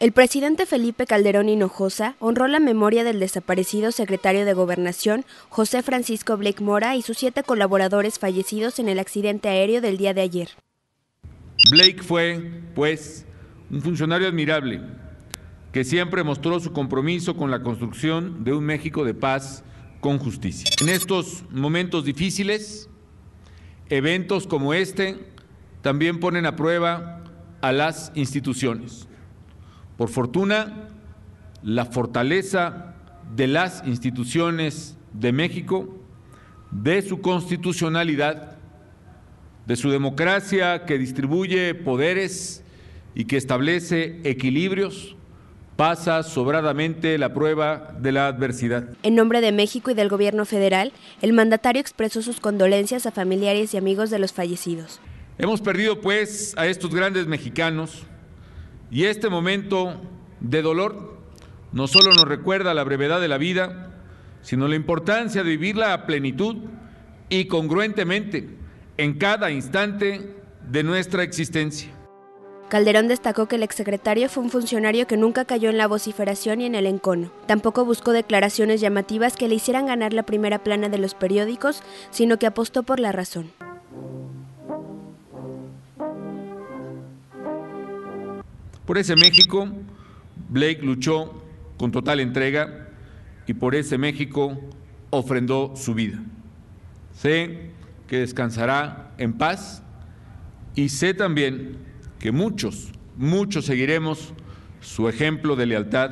El presidente Felipe Calderón Hinojosa honró la memoria del desaparecido secretario de Gobernación, José Francisco Blake Mora, y sus siete colaboradores fallecidos en el accidente aéreo del día de ayer. Blake fue, pues, un funcionario admirable, que siempre mostró su compromiso con la construcción de un México de paz con justicia. En estos momentos difíciles, eventos como este también ponen a prueba a las instituciones. Por fortuna, la fortaleza de las instituciones de México, de su constitucionalidad, de su democracia que distribuye poderes y que establece equilibrios, pasa sobradamente la prueba de la adversidad. En nombre de México y del gobierno federal, el mandatario expresó sus condolencias a familiares y amigos de los fallecidos. Hemos perdido pues a estos grandes mexicanos, y este momento de dolor no solo nos recuerda la brevedad de la vida, sino la importancia de vivirla a plenitud y congruentemente en cada instante de nuestra existencia. Calderón destacó que el exsecretario fue un funcionario que nunca cayó en la vociferación y en el encono. Tampoco buscó declaraciones llamativas que le hicieran ganar la primera plana de los periódicos, sino que apostó por la razón. Por ese México, Blake luchó con total entrega y por ese México ofrendó su vida. Sé que descansará en paz y sé también que muchos, muchos seguiremos su ejemplo de lealtad,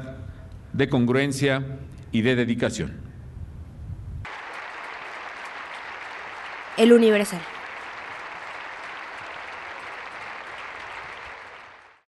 de congruencia y de dedicación. El Universal.